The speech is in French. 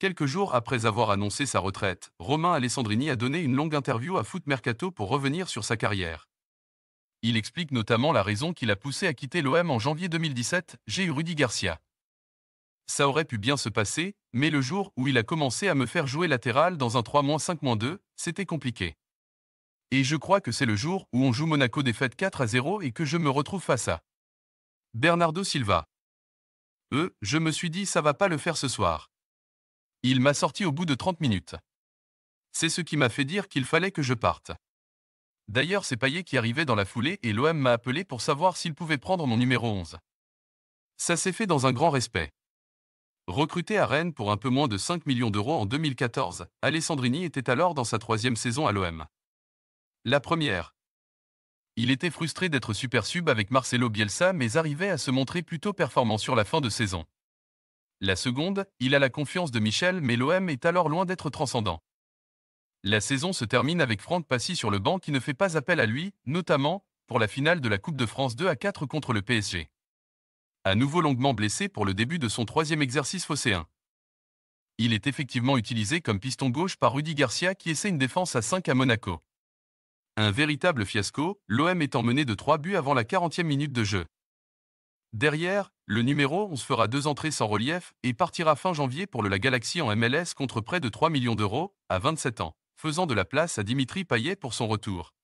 Quelques jours après avoir annoncé sa retraite, Romain Alessandrini a donné une longue interview à Foot Mercato pour revenir sur sa carrière. Il explique notamment la raison qui l'a poussé à quitter l'OM en janvier 2017, j'ai eu Rudy Garcia. Ça aurait pu bien se passer, mais le jour où il a commencé à me faire jouer latéral dans un 3-5-2, c'était compliqué. Et je crois que c'est le jour où on joue Monaco défaite 4 à 0 et que je me retrouve face à Bernardo Silva. Euh, je me suis dit ça va pas le faire ce soir. Il m'a sorti au bout de 30 minutes. C'est ce qui m'a fait dire qu'il fallait que je parte. D'ailleurs, c'est Payet qui arrivait dans la foulée et l'OM m'a appelé pour savoir s'il pouvait prendre mon numéro 11. Ça s'est fait dans un grand respect. Recruté à Rennes pour un peu moins de 5 millions d'euros en 2014, Alessandrini était alors dans sa troisième saison à l'OM. La première. Il était frustré d'être super sub avec Marcelo Bielsa mais arrivait à se montrer plutôt performant sur la fin de saison. La seconde, il a la confiance de Michel mais l'OM est alors loin d'être transcendant. La saison se termine avec Franck Passy sur le banc qui ne fait pas appel à lui, notamment pour la finale de la Coupe de France 2 à 4 contre le PSG. À nouveau longuement blessé pour le début de son troisième exercice phocéen. Il est effectivement utilisé comme piston gauche par Rudy Garcia qui essaie une défense à 5 à Monaco. Un véritable fiasco, l'OM est mené de 3 buts avant la 40e minute de jeu. Derrière, le numéro 11 fera deux entrées sans relief et partira fin janvier pour le La Galaxie en MLS contre près de 3 millions d'euros, à 27 ans, faisant de la place à Dimitri Payet pour son retour.